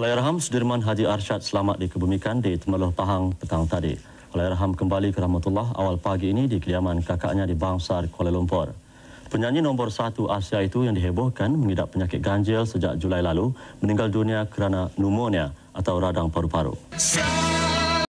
Alayarham Sudirman Haji Arsyad selamat dikebumikan di Temeloh Pahang petang tadi. Alayarham kembali ke Rahmatullah awal pagi ini di kediaman kakaknya di Bangsar, Kuala Lumpur. Penyanyi nombor satu Asia itu yang dihebohkan mengidap penyakit ganjil sejak Julai lalu meninggal dunia kerana pneumonia atau radang paru-paru. Sa-